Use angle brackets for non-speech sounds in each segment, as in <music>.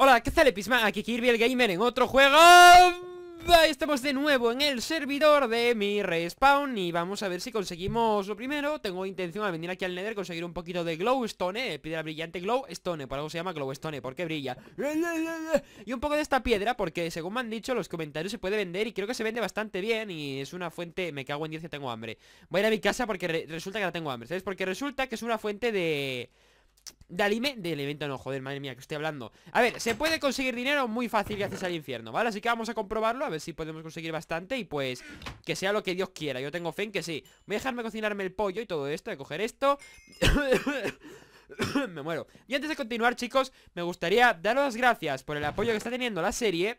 Hola, ¿qué tal Episma? Aquí Kirby el Gamer en otro juego Estamos de nuevo en el servidor de mi respawn Y vamos a ver si conseguimos lo primero Tengo intención de venir aquí al Nether Conseguir un poquito de glowstone eh, Piedra brillante glowstone Por algo se llama glowstone Porque brilla Y un poco de esta piedra Porque según me han dicho Los comentarios se puede vender Y creo que se vende bastante bien Y es una fuente Me cago en 10 y tengo hambre Voy a ir a mi casa Porque resulta que la tengo hambre ¿Sabes? Porque resulta que es una fuente de de alimento, del evento no, joder, madre mía, que estoy hablando A ver, se puede conseguir dinero muy fácil gracias al infierno, ¿vale? Así que vamos a comprobarlo, a ver si podemos conseguir bastante Y pues, que sea lo que Dios quiera, yo tengo fe en que sí Voy a dejarme cocinarme el pollo y todo esto, de coger esto <coughs> Me muero Y antes de continuar, chicos, me gustaría daros las gracias por el apoyo que está teniendo la serie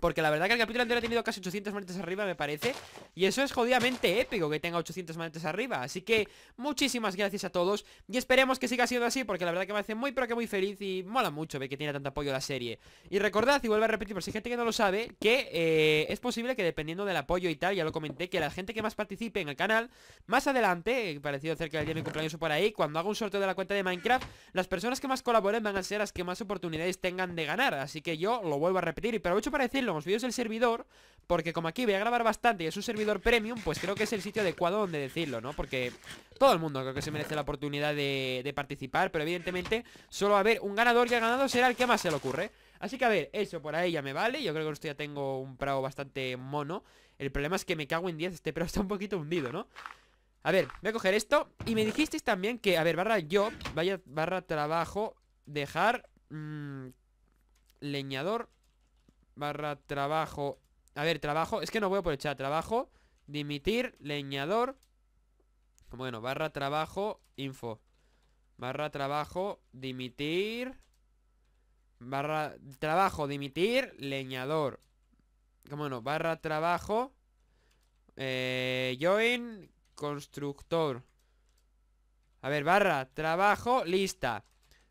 porque la verdad que el capítulo anterior ha tenido casi 800 manetes arriba, me parece Y eso es jodidamente épico que tenga 800 manetes arriba Así que muchísimas gracias a todos Y esperemos que siga siendo así Porque la verdad que me hace muy pero que muy feliz Y mola mucho ver que tiene tanto apoyo la serie Y recordad, y vuelvo a repetir por si hay gente que no lo sabe Que eh, es posible que dependiendo del apoyo y tal Ya lo comenté, que la gente que más participe en el canal Más adelante, eh, parecido cerca del día de mi cumpleaños por ahí Cuando haga un sorteo de la cuenta de Minecraft Las personas que más colaboren van a ser las que más oportunidades tengan de ganar Así que yo lo vuelvo a repetir Y aprovecho para decirlo hemos vídeos el servidor, porque como aquí voy a grabar bastante y es un servidor premium, pues creo que es el sitio adecuado donde decirlo, ¿no? Porque todo el mundo creo que se merece la oportunidad de, participar, pero evidentemente solo a ver un ganador que ha ganado será el que más se le ocurre. Así que a ver, eso por ahí ya me vale Yo creo que esto ya tengo un prago bastante mono El problema es que me cago en 10 Este pero está un poquito hundido, ¿no? A ver, voy a coger esto Y me dijisteis también que, a ver, barra yo Vaya, barra trabajo Dejar mm, Leñador barra trabajo. A ver, trabajo, es que no voy a por echar trabajo, dimitir, leñador. Bueno, barra trabajo, info. Barra trabajo, dimitir. Barra trabajo, dimitir, leñador. Bueno, barra trabajo. Eh, join, constructor. A ver, barra trabajo, lista.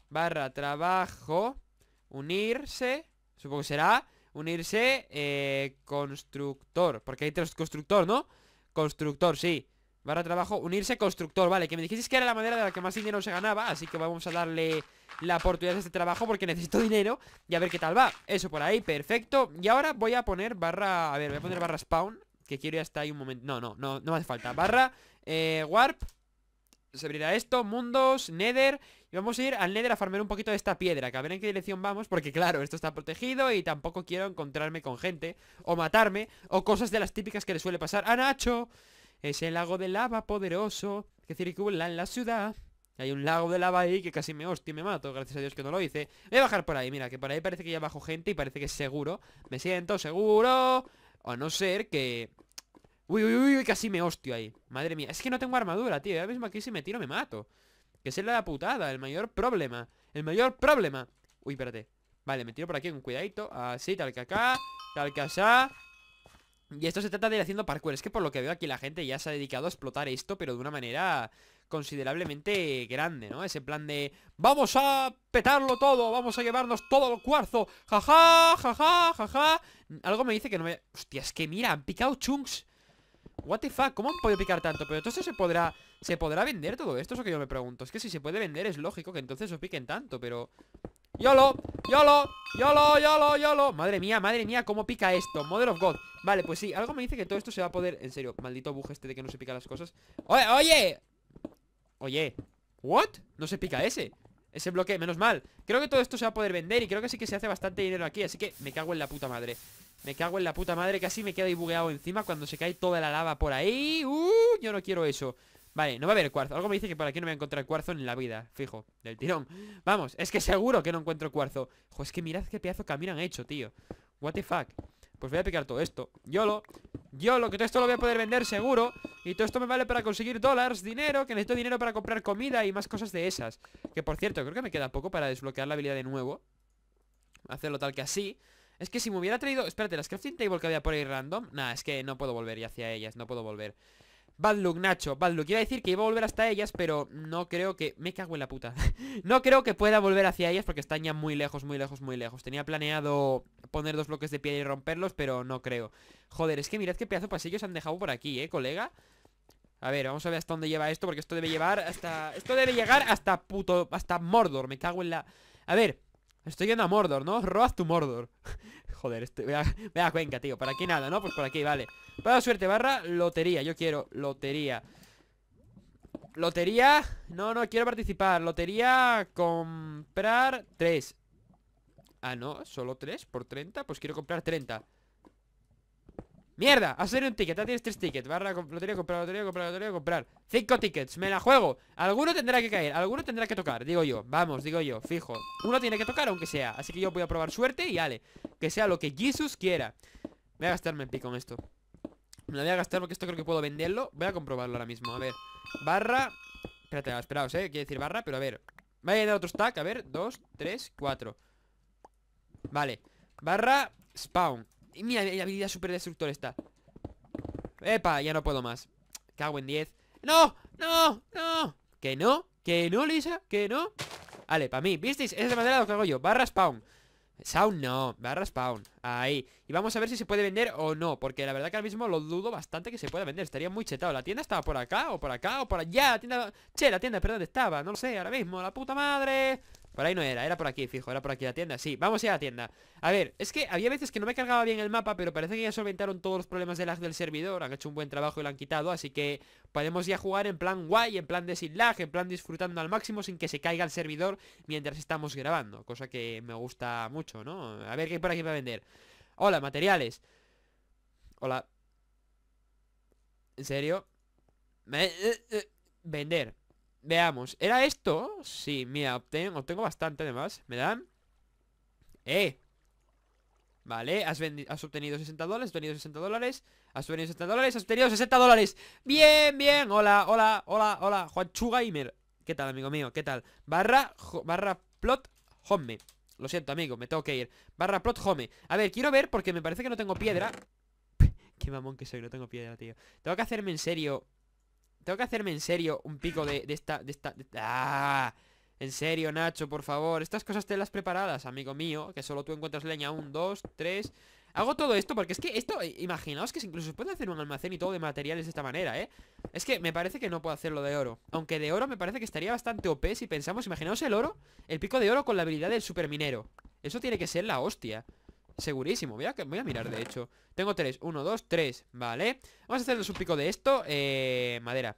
Barra trabajo, unirse. Supongo que será Unirse eh, constructor Porque hay tres constructor, ¿no? Constructor, sí Barra trabajo, unirse constructor Vale, que me dijisteis que era la manera de la que más dinero se ganaba Así que vamos a darle la oportunidad a este trabajo Porque necesito dinero Y a ver qué tal va Eso por ahí, perfecto Y ahora voy a poner barra... A ver, voy a poner barra spawn Que quiero ya hasta ahí un momento No, no, no, no me hace falta Barra eh, warp se abrirá esto, mundos, nether Vamos a ir al Nether a farmear un poquito de esta piedra Que a ver en qué dirección vamos Porque claro, esto está protegido Y tampoco quiero encontrarme con gente O matarme O cosas de las típicas que le suele pasar a Nacho Es el lago de lava poderoso Que circula en la ciudad hay un lago de lava ahí que casi me hostia me mato Gracias a Dios que no lo hice Voy a bajar por ahí, mira, que por ahí parece que ya bajo gente Y parece que es seguro Me siento seguro O a no ser que... Uy, uy, uy, casi me hostio ahí Madre mía, es que no tengo armadura, tío Ahora mismo aquí si me tiro me mato que el es la putada, el mayor problema El mayor problema Uy, espérate Vale, me tiro por aquí con cuidadito Así, tal que acá, tal que allá Y esto se trata de ir haciendo parkour Es que por lo que veo aquí la gente ya se ha dedicado a explotar esto Pero de una manera considerablemente grande, ¿no? Ese plan de Vamos a petarlo todo Vamos a llevarnos todo el cuarzo Jaja, jaja, jaja Algo me dice que no me... Hostia, es que mira, han picado chunks What the fuck, ¿cómo han podido picar tanto? Pero esto se podrá ¿Se podrá vender todo esto? Eso que yo me pregunto Es que si se puede vender es lógico que entonces os piquen tanto Pero... ¡Yolo! ¡Yolo! ¡Yolo! ¡Yolo! ¡Yolo! Madre mía, madre mía, cómo pica esto Mother of God Vale, pues sí, algo me dice que todo esto se va a poder... En serio, maldito bug este de que no se pica las cosas ¡Oye! ¡Oye! Oye ¿What? No se pica ese ese bloque, menos mal Creo que todo esto se va a poder vender y creo que sí que se hace bastante dinero aquí Así que me cago en la puta madre me cago en la puta madre, casi me queda ahí encima cuando se cae toda la lava por ahí. ¡Uh! Yo no quiero eso. Vale, no va a haber cuarzo. Algo me dice que por aquí no voy a encontrar cuarzo en la vida. Fijo, del tirón. Vamos, es que seguro que no encuentro cuarzo. Jo, es que mirad qué pedazo camino han hecho, tío. What the fuck. Pues voy a picar todo esto. YOLO. YOLO, que todo esto lo voy a poder vender seguro. Y todo esto me vale para conseguir dólares, dinero, que necesito dinero para comprar comida y más cosas de esas. Que por cierto, creo que me queda poco para desbloquear la habilidad de nuevo. Hacerlo tal que así. Es que si me hubiera traído... Espérate, las crafting table que había por ahí random... Nah, es que no puedo volver ya hacia ellas, no puedo volver. Bad Nacho, bad Iba a decir que iba a volver hasta ellas, pero no creo que... Me cago en la puta. <laughs> no creo que pueda volver hacia ellas porque están ya muy lejos, muy lejos, muy lejos. Tenía planeado poner dos bloques de piedra y romperlos, pero no creo. Joder, es que mirad qué pedazo de pasillos han dejado por aquí, ¿eh, colega? A ver, vamos a ver hasta dónde lleva esto Porque esto debe llevar hasta... Esto debe llegar hasta puto... Hasta Mordor, me cago en la... A ver, Estoy yendo a Mordor, ¿no? Road tu Mordor <laughs> Joder, estoy... a cuenca, tío Por aquí nada, ¿no? Pues por aquí, vale Para suerte, barra, lotería Yo quiero lotería Lotería No, no, quiero participar Lotería Comprar 3 Ah, no, solo tres por 30 Pues quiero comprar 30 Mierda, ha salido un ticket, ya tienes tres tickets Barra, lo que comprar, lo que comprar, lo que comprar Cinco tickets, me la juego Alguno tendrá que caer, alguno tendrá que tocar, digo yo Vamos, digo yo, fijo Uno tiene que tocar aunque sea, así que yo voy a probar suerte y ale Que sea lo que Jesus quiera Voy a gastarme el pico en esto Me lo voy a gastar porque esto creo que puedo venderlo Voy a comprobarlo ahora mismo, a ver Barra, espérate, ah, esperaos, eh Quiere decir barra, pero a ver Voy a llenar otro stack, a ver, dos, tres, cuatro Vale, barra, spawn y mira, hay habilidad destructor está. Epa, ya no puedo más. Cago en 10. ¡No! ¡No! ¡No! ¿Que no? ¿Que no, Lisa? ¿Que no? Vale, para mí. ¿Visteis? Es de manera lo que hago yo. Barra spawn. Sound no, barra spawn Ahí, y vamos a ver si se puede vender o no Porque la verdad que ahora mismo lo dudo bastante que se pueda vender Estaría muy chetado, la tienda estaba por acá O por acá, o por allá, la tienda Che, la tienda, perdón, estaba, no lo sé, ahora mismo La puta madre por ahí no era, era por aquí, fijo, era por aquí la tienda Sí, vamos a a la tienda A ver, es que había veces que no me cargaba bien el mapa Pero parece que ya solventaron todos los problemas de lag del servidor Han hecho un buen trabajo y lo han quitado Así que podemos ya jugar en plan guay, en plan de sin lag En plan disfrutando al máximo sin que se caiga el servidor Mientras estamos grabando Cosa que me gusta mucho, ¿no? A ver qué hay por aquí para vender Hola, materiales Hola ¿En serio? Eh, eh, vender Veamos, ¿era esto? Sí, mira, obtengo, bastante además ¿Me dan? ¡Eh! Vale, has, obtenido 60 dólares, has obtenido 60 dólares Has obtenido 60 dólares, has obtenido 60 dólares Bien, bien, hola, hola, hola, hola Juanchu ¿qué tal amigo mío? ¿Qué tal? Barra, barra plot home Lo siento amigo, me tengo que ir Barra plot home A ver, quiero ver porque me parece que no tengo piedra <laughs> Qué mamón que soy, no tengo piedra, tío Tengo que hacerme en serio tengo que hacerme en serio un pico de, esta... De esta ¡Ah! En serio, Nacho, por favor. Estas cosas te las preparadas, amigo mío. Que solo tú encuentras leña. Un, dos, tres... Hago todo esto porque es que esto, eh, imaginaos que incluso se puede hacer un almacén y todo de materiales de esta manera, ¿eh? Es que me parece que no puedo hacerlo de oro. Aunque de oro me parece que estaría bastante OP si pensamos, imaginaos el oro, el pico de oro con la habilidad del superminero. Eso tiene que ser la hostia. Segurísimo, voy a, voy a mirar de hecho Tengo tres, uno, dos, tres, vale Vamos a hacernos un pico de esto eh, Madera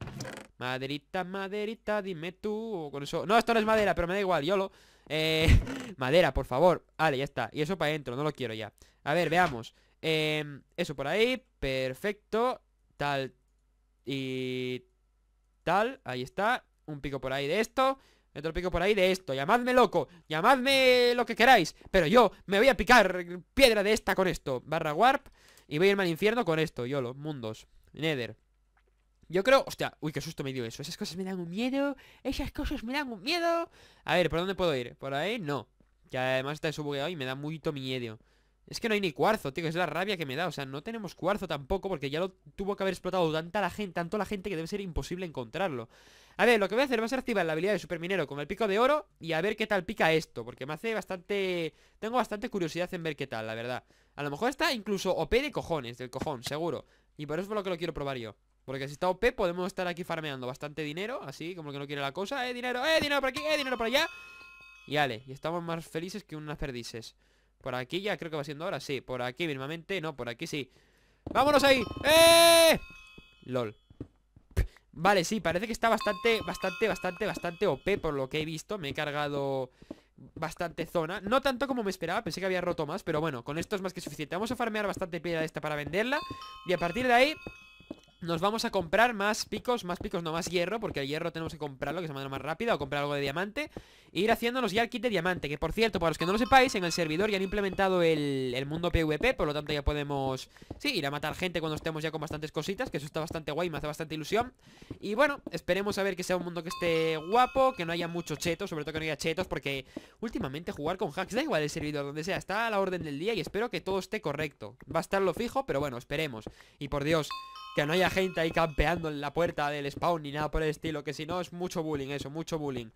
Maderita, maderita, dime tú con eso... No, esto no es madera, pero me da igual, YOLO eh, lo <laughs> Madera, por favor Vale, ya está, y eso para adentro, no lo quiero ya A ver, veamos em, Eso por ahí, perfecto Tal Y... Tal, ahí está Un pico por ahí de esto me tropico por ahí de esto. Llamadme loco, llamadme lo que queráis. Pero yo me voy a picar piedra de esta con esto. Barra warp. Y voy a irme al infierno con esto. Yolo, mundos. Nether. Yo creo... Hostia, uy, qué susto me dio eso. Esas cosas me dan un miedo. Esas cosas me dan un miedo. A ver, ¿por dónde puedo ir? ¿Por ahí? No. Que además está eso y me da mucho miedo. Es que no hay ni cuarzo, tío, es la rabia que me da O sea, no tenemos cuarzo tampoco porque ya lo tuvo que haber explotado tanta la gente, tanto la gente que debe ser imposible encontrarlo A ver, lo que voy a hacer va a ser activar la habilidad de superminero con el pico de oro Y a ver qué tal pica esto, porque me hace bastante... Tengo bastante curiosidad en ver qué tal, la verdad A lo mejor está incluso OP de cojones, del cojón, seguro Y por eso es por lo que lo quiero probar yo porque si está OP podemos estar aquí farmeando bastante dinero Así, como que no quiere la cosa Eh, dinero, eh, dinero por aquí, eh, dinero por allá Y ale, y estamos más felices que unas perdices por aquí ya creo que va siendo ahora, sí Por aquí mínimamente, no, por aquí sí ¡Vámonos ahí! ¡Eh! LOL Vale, sí, parece que está bastante, bastante, bastante, bastante OP por lo que he visto Me he cargado bastante zona No tanto como me esperaba, pensé que había roto más Pero bueno, con esto es más que suficiente Vamos a farmear bastante piedra esta para venderla Y a partir de ahí nos vamos a comprar más picos, más picos, no más hierro Porque el hierro tenemos que comprarlo, que se manda más rápido O comprar algo de diamante E ir haciéndonos ya el kit de diamante Que por cierto, para los que no lo sepáis, en el servidor ya han implementado el, mundo PvP Por lo tanto ya podemos, sí, ir a matar gente cuando estemos ya con bastantes cositas Que eso está bastante guay, me hace bastante ilusión Y bueno, esperemos a ver que sea un mundo que esté guapo Que no haya mucho chetos, sobre todo que no haya chetos Porque últimamente jugar con hacks, da igual el servidor donde sea Está a la orden del día y espero que todo esté correcto Va a estar lo fijo, pero bueno, esperemos Y por Dios... Que no haya gente ahí campeando en la puerta del spawn ni nada por el estilo. Que si no, es mucho bullying eso, mucho bullying.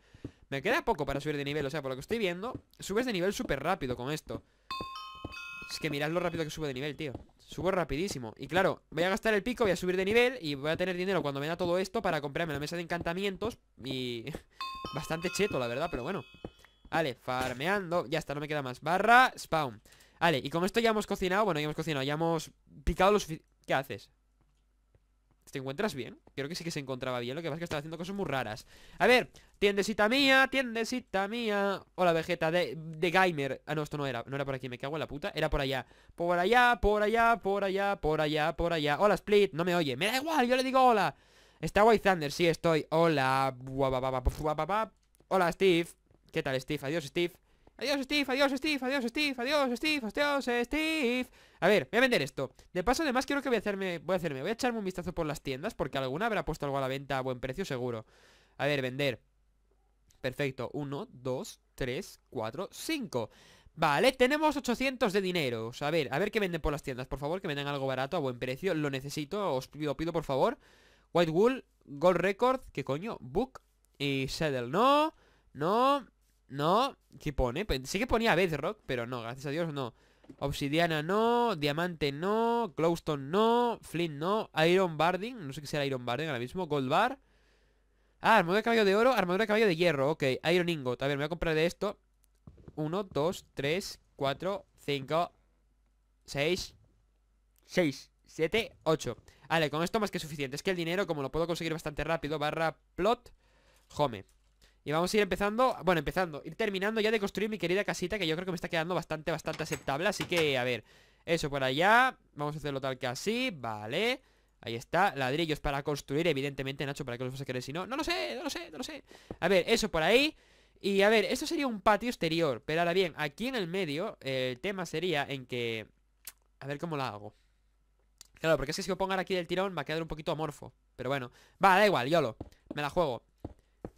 Me queda poco para subir de nivel. O sea, por lo que estoy viendo, subes de nivel súper rápido con esto. Es que mirad lo rápido que subo de nivel, tío. Subo rapidísimo. Y claro, voy a gastar el pico, voy a subir de nivel y voy a tener dinero cuando me todo esto para comprarme la mesa de encantamientos. Y... <laughs> Bastante cheto, la verdad, pero bueno. Vale, farmeando. Ya está, no me queda más. Barra, spawn. Vale, y con esto ya hemos cocinado. Bueno, ya hemos cocinado, ya hemos picado los... ¿Qué haces? ¿Te encuentras bien? Creo que sí que se encontraba bien Lo que pasa es que estaba haciendo cosas muy raras A ver, tiendecita mía, tiendecita mía Hola, Vegeta, de, de Gamer Ah, no, esto no era, no era por aquí, me cago en la puta Era por allá, por allá, por allá, por allá, por allá, por allá Hola, Split, no me oye Me da igual, yo le digo hola Está White Thunder, sí estoy Hola Hola, Steve ¿Qué tal, Steve? Adiós, Steve Adiós Steve, adiós Steve, adiós Steve, adiós Steve, adiós Steve A ver, voy a vender esto De paso además quiero que voy a hacerme, voy a hacerme Voy a echarme un vistazo por las tiendas porque alguna habrá puesto algo a la venta a buen precio seguro A ver, vender Perfecto, 1, 2, 3, 4, 5 Vale, tenemos 800 de dinero A ver, a ver qué venden por las tiendas Por favor, que vendan algo barato, a buen precio Lo necesito, os pido, pido por favor White Wool, Gold Record, ¿qué coño? Book y Saddle, no, no no, ¿qué pone? Sí que ponía Bedrock, pero no, gracias a Dios no Obsidiana no, Diamante no Glowstone no, Flint no Iron Barding, no sé qué será Iron Barding ahora mismo Gold Bar Ah, armadura de caballo de oro, armadura de caballo de hierro Ok, Iron Ingot, a ver, me voy a comprar de esto Uno, dos, tres Cuatro, cinco Seis Seis, siete, ocho Vale, con esto más que suficiente Es que el dinero, como lo puedo conseguir bastante rápido Barra plot, home y vamos a ir empezando, bueno, empezando Ir terminando ya de construir mi querida casita Que yo creo que me está quedando bastante, bastante aceptable Así que, a ver, eso por allá Vamos a hacerlo tal que así, vale Ahí está, ladrillos para construir Evidentemente, Nacho, ¿para qué los vas a querer si no? No lo sé, no lo sé, no lo sé A ver, eso por ahí Y a ver, esto sería un patio exterior Pero ahora bien, aquí en el medio El tema sería en que... A ver cómo la hago Claro, porque es que si lo pongo aquí del tirón Va a quedar un poquito amorfo Pero bueno, va, da igual, yo lo Me la juego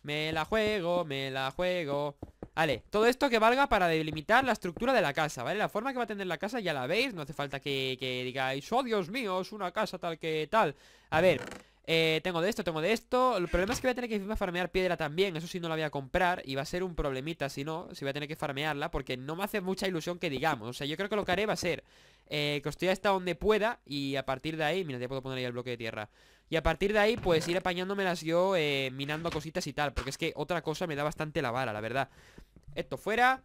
me la juego, me la juego Vale, todo esto que valga para delimitar la estructura de la casa, ¿vale? La forma que va a tener la casa ya la veis, no hace falta que, digáis Oh, Dios mío, es una casa tal que tal A ver, eh, tengo de esto, tengo de esto El problema es que voy a tener que farmear piedra también Eso sí no la voy a comprar Y va a ser un problemita si no Si voy a tener que farmearla Porque no me hace mucha ilusión que digamos O sea, yo creo que lo que haré va a ser eh, costear hasta donde pueda y a partir de ahí, mira, ya puedo poner ahí el bloque de tierra. Y a partir de ahí, pues ir apañándomelas yo eh, minando cositas y tal, porque es que otra cosa me da bastante la vara, la verdad. Esto fuera,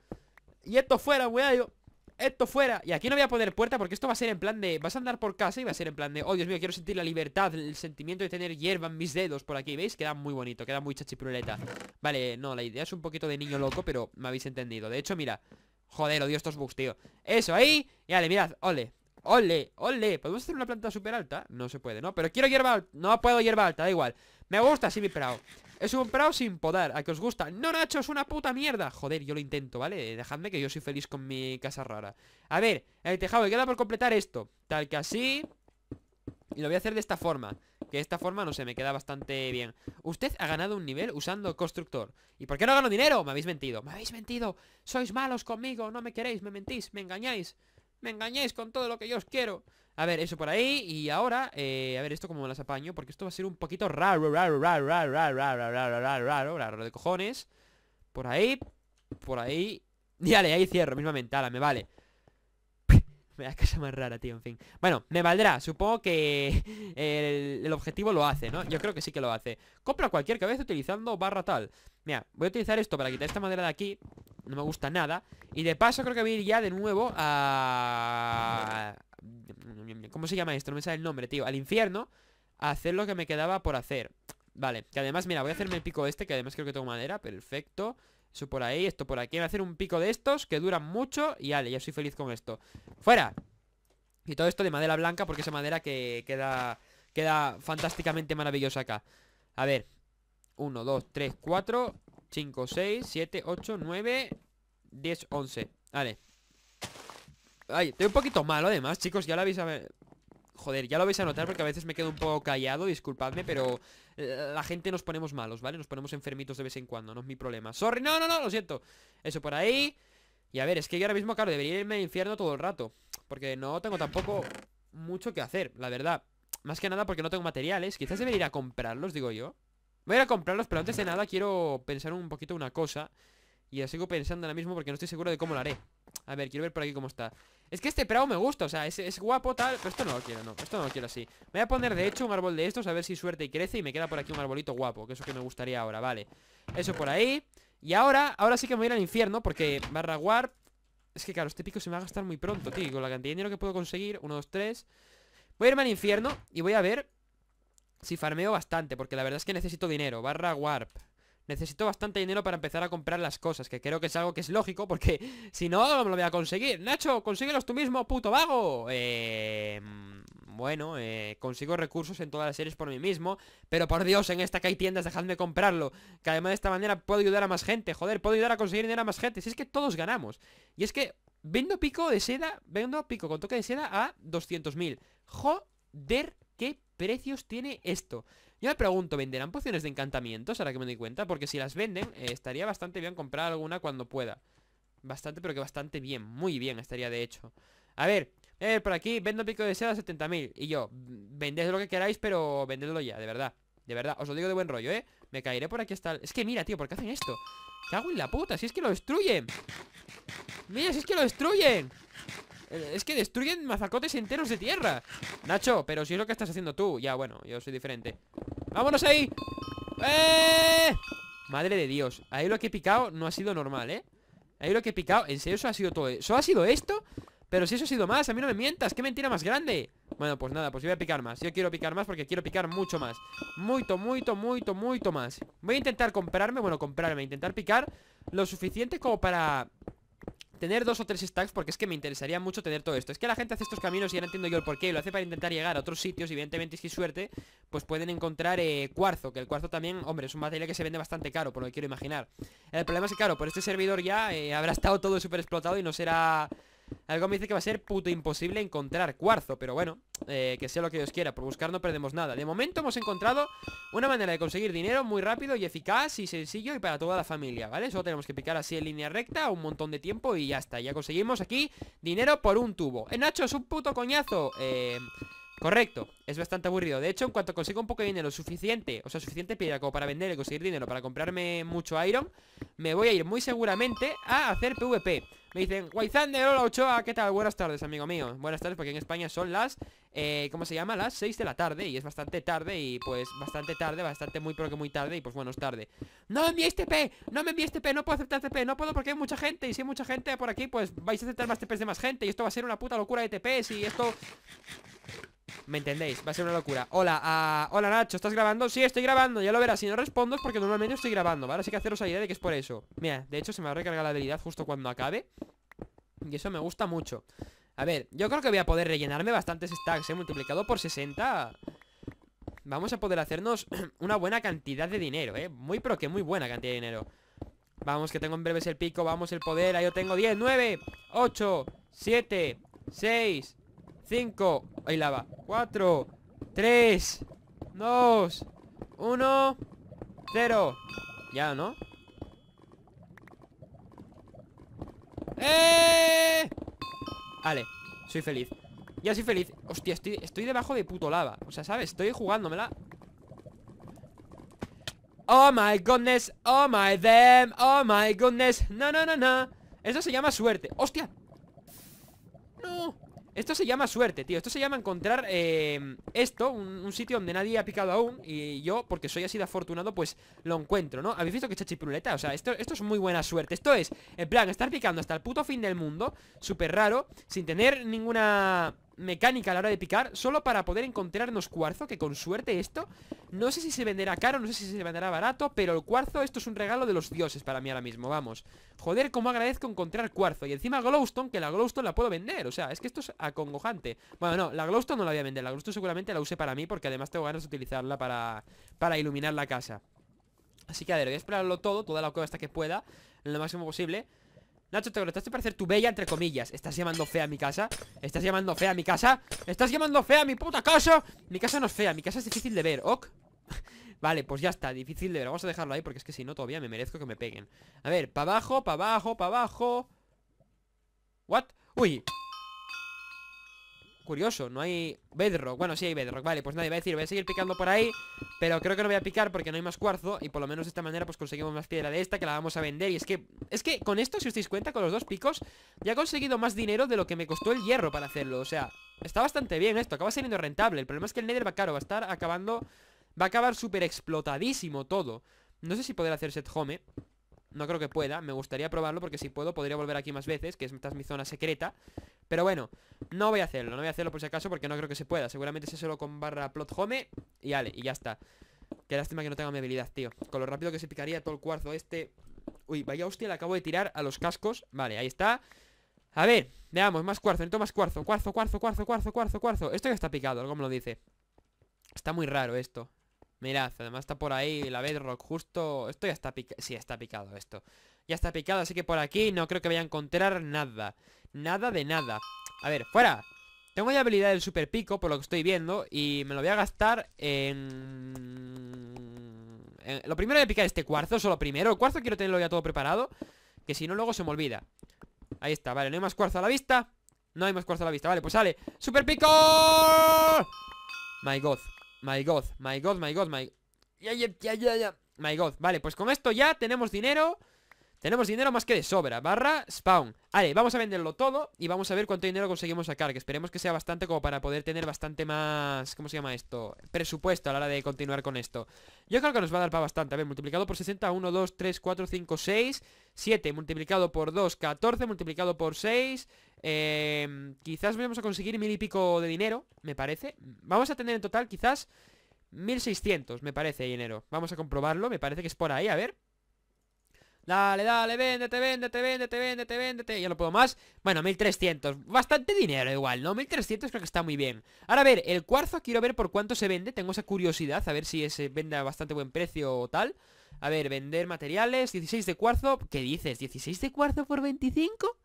y esto fuera, weón, esto fuera Y aquí no voy a poner puerta porque esto va a ser en plan de Vas a andar por casa y va a ser en plan de Oh Dios mío, quiero sentir la libertad, el sentimiento de tener hierba en mis dedos por aquí, ¿veis? Queda muy bonito, queda muy chachipruleta Vale, no, la idea es un poquito de niño loco, pero me habéis entendido De hecho, mira, Joder, odio estos bugs, tío Eso, ahí Y vale, mirad, ole Ole, ole ¿Podemos hacer una planta súper alta? No se puede, ¿no? Pero quiero hierba alta No puedo hierba alta, da igual Me gusta así mi prao Es un prao sin podar ¿A que os gusta? No, Nacho, es una puta mierda Joder, yo lo intento, ¿vale? Eh, dejadme que yo soy feliz con mi casa rara A ver, el tejado queda por completar esto Tal que así y lo voy a hacer de esta forma Que esta forma, no sé, me queda bastante bien Usted ha ganado un nivel usando constructor ¿Y por qué no gano dinero? Me habéis mentido Me habéis mentido Sois malos conmigo No me queréis, me mentís, me engañáis Me engañáis con todo lo que yo os quiero A ver, eso por ahí Y ahora, eh, a ver, esto como me las apaño Porque esto va a ser un poquito raro, raro, raro, raro, raro, raro, raro, de cojones Por ahí Por ahí Y <laughs> dale, ahí cierro, misma mentada, me vale me da <laughs> casa más rara, tío, en fin Bueno, me valdrá, supongo que <laughs> el, el, objetivo lo hace, ¿no? Yo creo que sí que lo hace Compra cualquier cabeza utilizando barra tal Mira, voy a utilizar esto para quitar esta madera de aquí No me gusta nada Y de paso creo que voy a ir ya de nuevo a... ¿Cómo se llama esto? No me sale el nombre, tío Al infierno A hacer lo que me quedaba por hacer Vale, que además, mira, voy a hacerme el pico este Que además creo que tengo madera, perfecto eso por ahí, esto por aquí. Voy a hacer un pico de estos que duran mucho y ale, ya soy feliz con esto. ¡Fuera! Y todo esto de madera blanca porque esa madera que queda, queda fantásticamente maravillosa acá. A ver. 1, 2, 3, 4, 5, 6, 7, 8, 9, 10, 11. Vale. Ay, estoy un poquito malo además, chicos. Ya lo habéis... Joder, ya lo vais a notar porque a veces me quedo un poco callado, disculpadme, pero eh, la gente nos ponemos malos, ¿vale? Nos ponemos enfermitos de vez en cuando, no es mi problema. Sorry, no, no, no, lo siento. Eso por ahí. Y a ver, es que yo ahora mismo, claro, debería irme al infierno todo el rato. Porque no tengo tampoco mucho que hacer, la verdad. Más que nada porque no tengo materiales. Quizás debería ir a comprarlos, digo yo. Voy a ir a comprarlos, pero antes de nada quiero pensar un poquito una cosa. Y la sigo pensando ahora mismo porque no estoy seguro de cómo lo haré. A ver, quiero ver por aquí cómo está Es que este prado me gusta, o sea, es, guapo tal Pero esto no lo quiero, no, esto no lo quiero así voy a poner de hecho un árbol de estos, a ver si suerte y crece Y me queda por aquí un arbolito guapo, que eso que me gustaría ahora, vale Eso por ahí Y ahora, ahora sí que me voy a ir al infierno Porque barra warp Es que claro, este pico se me va a gastar muy pronto, tío Con la cantidad de dinero que puedo conseguir, 1, 2, 3 Voy a irme al infierno y voy a ver si farmeo bastante, porque la verdad es que necesito dinero Barra warp, Necesito bastante dinero para empezar a comprar las cosas Que creo que es algo que es lógico Porque <laughs> si no, no me lo voy a conseguir Nacho, consíguelos tú mismo, puto vago em, Eh... Bueno, consigo recursos en todas las series por mí mismo Pero por Dios, en esta que hay tiendas, dejadme comprarlo Que además de esta manera puedo ayudar a más gente Joder, puedo ayudar a conseguir dinero a más gente Si es que todos ganamos Y es que vendo pico de seda Vendo pico con toque de seda a 200.000 Joder, qué precios tiene esto yo me pregunto, ¿venderán pociones de encantamientos? Ahora que me doy cuenta, porque si las venden eh, Estaría bastante bien comprar alguna cuando pueda Bastante, pero que bastante bien Muy bien estaría de hecho A ver, eh, por aquí, vendo pico de seda a 70.000 Y yo, vended lo que queráis Pero vendedlo ya, de verdad De verdad, os lo digo de buen rollo, ¿eh? Me caeré por aquí hasta... El... Es que mira, tío, ¿por qué hacen esto? Cago en la puta, si es que lo destruyen Mira, si es que lo destruyen eh, es que destruyen mazacotes enteros de tierra Nacho, pero si es lo que estás haciendo tú Ya, bueno, yo soy diferente ¡Vámonos ahí! ¡Eh! Madre de Dios Ahí lo que he picado no ha sido normal, ¿eh? Ahí lo que he picado En serio, eso ha sido todo ¿Eso ha sido esto? Pero si eso ha sido más A mí no me mientas ¡Qué mentira más grande! Bueno, pues nada, pues yo voy a picar más Yo quiero picar más porque quiero picar mucho más Mucho, mucho, mucho, mucho más Voy a intentar comprarme Bueno, comprarme Intentar picar lo suficiente como para Tener dos o tres stacks porque es que me interesaría mucho tener todo esto Es que la gente hace estos caminos y ya no entiendo yo el porqué Lo hace para intentar llegar a otros sitios, Y evidentemente si suerte Pues pueden encontrar eh, cuarzo Que el cuarzo también, hombre, es un material que se vende bastante caro Por lo que quiero imaginar El problema es que claro, por este servidor ya eh, habrá estado todo súper explotado Y no será algo me dice que va a ser puto imposible encontrar cuarzo Pero bueno, eh, que sea lo que Dios quiera Por buscar no perdemos nada De momento hemos encontrado una manera de conseguir dinero Muy rápido y eficaz y sencillo Y para toda la familia, ¿vale? Solo tenemos que picar así en línea recta Un montón de tiempo y ya está Ya conseguimos aquí dinero por un tubo eh, Nacho, es un puto coñazo eh, Correcto, es bastante aburrido De hecho, en cuanto consigo un poco de dinero suficiente O sea, suficiente piedra para vender y conseguir dinero Para comprarme mucho iron Me voy a ir muy seguramente a hacer PvP me dicen, Guayzander, hola Ochoa, ¿qué tal? Buenas tardes, amigo mío Buenas tardes, porque en España son las, eh, ¿cómo se llama? Las 6 de la tarde Y es bastante tarde y pues bastante tarde, bastante muy pero que muy tarde Y pues bueno, es tarde ¡No me envíes este TP! ¡No me envíes este TP! ¡No puedo aceptar TP! Este ¡No puedo porque hay mucha gente! Y si hay mucha gente por aquí, pues vais a aceptar más TPs de más gente Y esto va a ser una puta locura de TPs Y esto... ¿Me entendéis? Va a ser una locura Hola, a... Ah, hola Nacho, ¿estás grabando? Sí, estoy grabando, ya lo verás Si no respondo es porque normalmente estoy grabando, ¿vale? Así que haceros la idea de que es por eso Mira, de hecho se me va a recargar la habilidad justo cuando acabe Y eso me gusta mucho A ver, yo creo que voy a poder rellenarme bastantes stacks, ¿eh? Multiplicado por 60 Vamos a poder hacernos <clears throat> una buena cantidad de dinero, ¿eh? Muy pero que muy buena cantidad de dinero Vamos, que tengo en breves el pico, vamos el poder Ahí yo tengo 10, 9, 8, 7, 6, 5, ahí lava 4, 3, 2, 1, 0 Ya, ¿no? ¡Eh! Vale, soy feliz Ya soy feliz Hostia, estoy, estoy debajo de puto lava O sea, ¿sabes? Estoy jugándomela Oh my goodness, oh my damn, oh my goodness No, no, no, no Eso se llama suerte ¡Hostia! ¡No! Esto se llama suerte, tío Esto se llama encontrar eh, esto un, sitio donde nadie ha picado aún Y yo, porque soy así de afortunado, pues lo encuentro, ¿no? ¿Habéis visto que chipuleta? O sea, esto, esto es muy buena suerte Esto es, en plan, estar picando hasta el puto fin del mundo Súper raro, sin tener ninguna mecánica a la hora de picar Solo para poder encontrarnos cuarzo Que con suerte esto No sé si se venderá caro, no sé si se venderá barato Pero el cuarzo, esto es un regalo de los dioses para mí ahora mismo Vamos, joder, cómo agradezco encontrar cuarzo Y encima glowstone, que la glowstone la puedo vender O sea, es que esto es acongojante Bueno, no, la glowstone no la voy a vender La glowstone seguramente la use para mí Porque además tengo ganas de utilizarla para, para iluminar la casa Así que a ver, voy a explorarlo todo Toda la cueva hasta que pueda Lo máximo posible Nacho, te lo estás parecer tu bella, entre comillas ¿Estás llamando fea a mi casa? ¿Estás llamando fea a mi casa? ¿Estás llamando fea a mi puta casa? Mi casa no es fea, mi casa es difícil de ver, ok <laughs> Vale, pues ya está, difícil de ver Vamos a dejarlo ahí porque es que si no todavía me merezco que me peguen A ver, para abajo, para abajo, para abajo What? Uy Curioso, no hay bedrock Bueno, sí hay bedrock, vale, pues nadie va a decir Voy a seguir picando por ahí, pero creo que no voy a picar Porque no hay más cuarzo, y por lo menos de esta manera Pues conseguimos más piedra de esta, que la vamos a vender Y es que, es que con esto, si os dais cuenta, con los dos picos Ya he conseguido más dinero de lo que me costó el hierro Para hacerlo, o sea, está bastante bien Esto, acaba siendo rentable, el problema es que el nether va caro Va a estar acabando, va a acabar súper explotadísimo Todo, no sé si poder hacer set home, ¿eh? No creo que pueda, me gustaría probarlo porque si puedo podría volver aquí más veces, que esta es mi zona secreta Pero bueno, no voy a hacerlo, no voy a hacerlo por si acaso porque no creo que se pueda Seguramente se solo con barra plot home y ale, y ya está Qué lástima que no tenga mi habilidad, tío Con lo rápido que se picaría todo el cuarzo este Uy, vaya hostia, le acabo de tirar a los cascos Vale, ahí está A ver, veamos, más cuarzo, necesito más cuarzo Cuarzo, cuarzo, cuarzo, cuarzo, cuarzo, cuarzo Esto ya está picado, algo me lo dice Está muy raro esto Mirad, además está por ahí la bedrock justo... Esto ya está picado. Sí, está picado esto. Ya está picado, así que por aquí no creo que vaya a encontrar nada. Nada de nada. A ver, ¡fuera! Tengo ya habilidad del super pico, por lo que estoy viendo Y me lo voy a gastar en... Lo primero voy picar este cuarzo, solo primero El cuarzo quiero tenerlo ya todo preparado Que si no luego se me olvida Ahí está, vale, no hay más cuarzo a la vista No hay más cuarzo a la vista, vale, pues sale ¡Super pico! My god My God, my God, my God, my... Ya, ya, ya, ya, ya. My God. Vale, pues con esto ya tenemos dinero. Tenemos dinero más que de sobra. Barra spawn. Vale, vamos a venderlo todo y vamos a ver cuánto dinero conseguimos sacar. Que esperemos que sea bastante como para poder tener bastante más... ¿Cómo se llama esto? Presupuesto a la hora de continuar con esto. Yo creo que nos va a dar para bastante. A ver, multiplicado por 60, 1, 2, 3, 4, 5, 6, 7. Multiplicado por 2, 14. Multiplicado por 6, Em, quizás vamos a conseguir mil y pico de dinero, me parece. Vamos a tener en total quizás 1600, me parece, dinero. Vamos a comprobarlo, me parece que es por ahí, a ver. Dale, dale, véndete, véndete, véndete, véndete, véndete. Ya no puedo más. Bueno, 1300. Bastante dinero igual, ¿no? 1300 creo que está muy bien. Ahora, a ver, el cuarzo quiero ver por cuánto se vende. Tengo esa curiosidad, a ver si se vende a bastante buen precio o tal. A ver, vender materiales, 16 de cuarzo. ¿Qué dices? ¿16 de cuarzo por 25?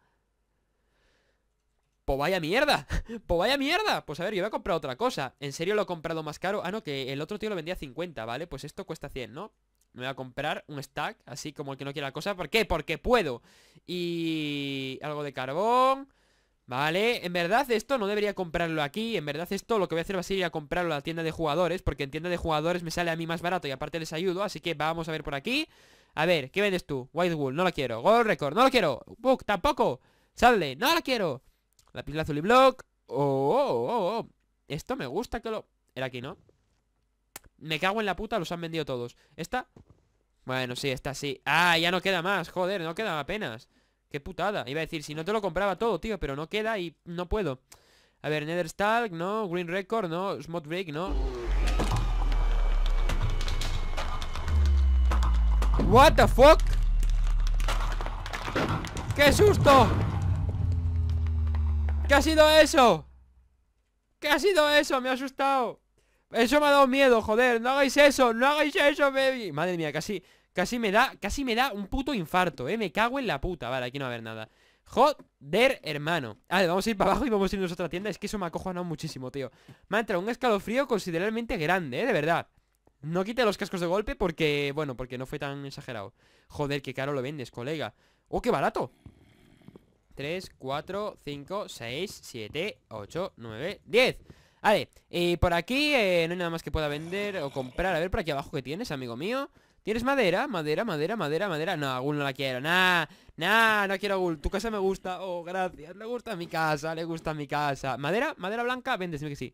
Pues vaya mierda, <laughs> pues vaya mierda Pues a ver, yo voy a comprar otra cosa En serio lo he comprado más caro Ah, no, que el otro tío lo vendía a 50, ¿vale? Pues esto cuesta 100, ¿no? Me voy a comprar un stack, así como el que no quiera la cosa ¿Por qué? Porque puedo Y... algo de carbón Vale, en verdad esto no debería comprarlo aquí En verdad esto lo que voy a hacer va a ser ir a comprarlo a la tienda de jugadores Porque en tienda de jugadores me sale a mí más barato y aparte les ayudo Así que vamos a ver por aquí A ver, ¿qué vendes tú? White Wool, no la quiero Gold Record, no lo quiero Book, tampoco Sale, no lo quiero la pila azul y block. Oh, oh, oh, oh, oh. Esto me gusta que lo... Era aquí, ¿no? Me cago en la puta, los han vendido todos. Esta... Bueno, sí, esta sí. Ah, ya no queda más. Joder, no queda apenas. Qué putada. Iba a decir, si no te lo compraba todo, tío, pero no queda y no puedo. A ver, Netherstalk, no. Green Record, no. Smot Break, no. What the fuck? ¡Qué susto! ¿Qué ha sido eso? ¿Qué ha sido eso? Me ha asustado Eso me ha dado miedo, joder No hagáis eso, no hagáis eso, baby Madre mía, casi, casi me da, casi me da un puto infarto, eh Me cago en la puta Vale, aquí no va a haber nada Joder, hermano Vale, vamos a ir para abajo y vamos a irnos a otra tienda Es que eso me ha acojonado muchísimo, tío Me ha entrado un escalofrío considerablemente grande, eh, de verdad No quite los cascos de golpe porque, bueno, porque no fue tan exagerado Joder, qué caro lo vendes, colega Oh, qué barato 3, 4, 5, 6, 7, 8, 9, 10 Vale, y por aquí eh, no hay nada más que pueda vender o comprar A ver por aquí abajo que tienes, amigo mío ¿Tienes madera? Madera, madera, madera, madera No, Gul no la quiero, nah, nah, no quiero Gul Tu casa me gusta, oh, gracias Le gusta mi casa, le gusta mi casa ¿Madera? ¿Madera blanca? Vende, dime que sí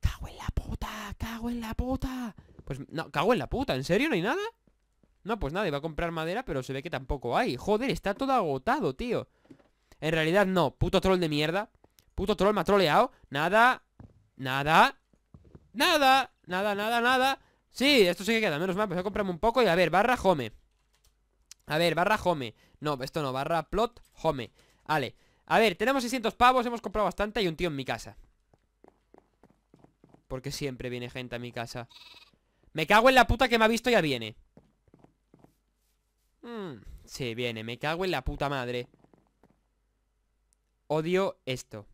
Cago en la puta, cago en la puta Pues, no, cago en la puta, ¿en serio? ¿No hay nada? No, pues nada, iba a comprar madera, pero se ve que tampoco hay Joder, está todo agotado, tío En realidad no, puto troll de mierda Puto troll me ha troleado Nada, nada Nada, nada, nada, nada Sí, esto sí que queda, menos mal, pues voy a comprarme un poco Y a ver, barra home A ver, barra home No, esto no, barra plot home Vale, a ver, tenemos 600 pavos, hemos comprado bastante Y un tío en mi casa Porque siempre viene gente a mi casa Me cago en la puta que me ha visto, y ya viene Mm, se viene, me cago en la puta madre Odio esto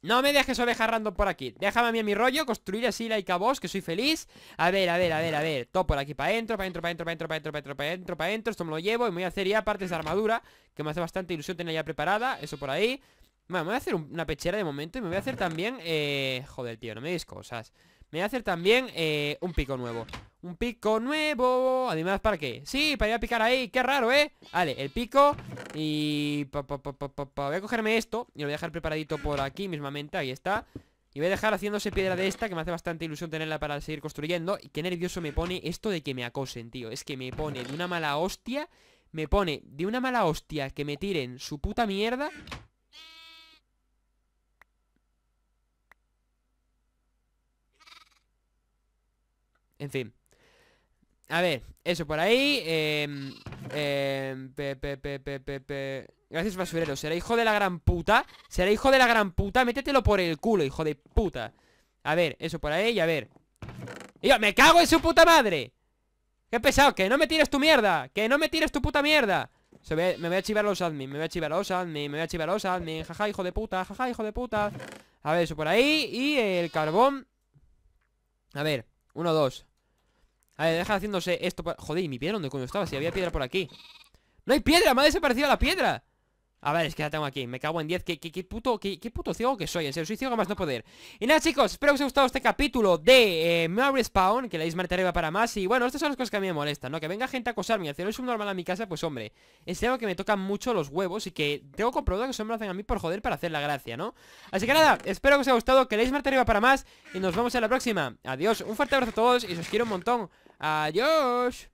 No me dejes oveja random por aquí Déjame a mí en mi rollo, construir así la vos Que soy feliz, a ver, a ver, a ver, a ver Todo por aquí para adentro, para adentro, para adentro, para adentro Para adentro, para adentro, para adentro, esto me lo llevo Y me voy a hacer ya partes de armadura, que me hace bastante ilusión Tener ya preparada, eso por ahí bueno, me voy a hacer una pechera de momento y me voy a hacer también eh, Joder, tío, no me digas cosas Me voy a hacer también eh, un pico nuevo un pico nuevo. Además, ¿para qué? Sí, para ir a picar ahí. Qué raro, ¿eh? Vale, el pico. Y... voy a cogerme esto. Y lo voy a dejar preparadito por aquí mismamente. Ahí está. Y voy a dejar haciéndose piedra de esta, que me hace bastante ilusión tenerla para seguir construyendo. Y qué nervioso me pone esto de que me acosen, tío. Es que me pone de una mala hostia. Me pone de una mala hostia que me tiren su puta mierda. En fin a ver, eso por ahí. Eh, eh, Gracias, basurero. Será hijo de la gran puta. Será hijo de la gran puta. Métetelo por el culo, hijo de puta. A ver, eso por ahí, a ver. Yo, ¡Me cago en su puta madre! ¡Qué pesado! ¡Que no me tires tu mierda! ¡Que no me tires tu puta mierda! me voy a chivar los admin, me voy a chivar los admin, me voy a chivar los admin. Jaja, hijo de puta, jaja, hijo de puta. A ver, eso por ahí. Y el carbón. A ver, uno, dos. A ver, deja haciéndose esto Joder, ¿y mi piedra dónde coño estaba? Si había piedra por aquí ¡No hay piedra! ¡Me ha desaparecido la piedra! A ver, es que la tengo aquí, me cago en 10 ¿Qué, puto, ciego que soy, en serio, soy ciego más no poder Y nada chicos, espero que os haya gustado este capítulo de eh, Spawn Que le deis arriba para más Y bueno, estas son las cosas que a mí me molestan, ¿no? Que venga gente a acosarme y hacer un normal a mi casa, pues hombre Es algo que me tocan mucho los huevos Y que tengo comprobado que se me lo hacen a mí por joder para hacer la gracia, ¿no? Así que nada, espero que os haya gustado, que leéis Marta arriba para más Y nos vemos en la próxima Adiós, un fuerte abrazo a todos y os quiero un montón Adiós.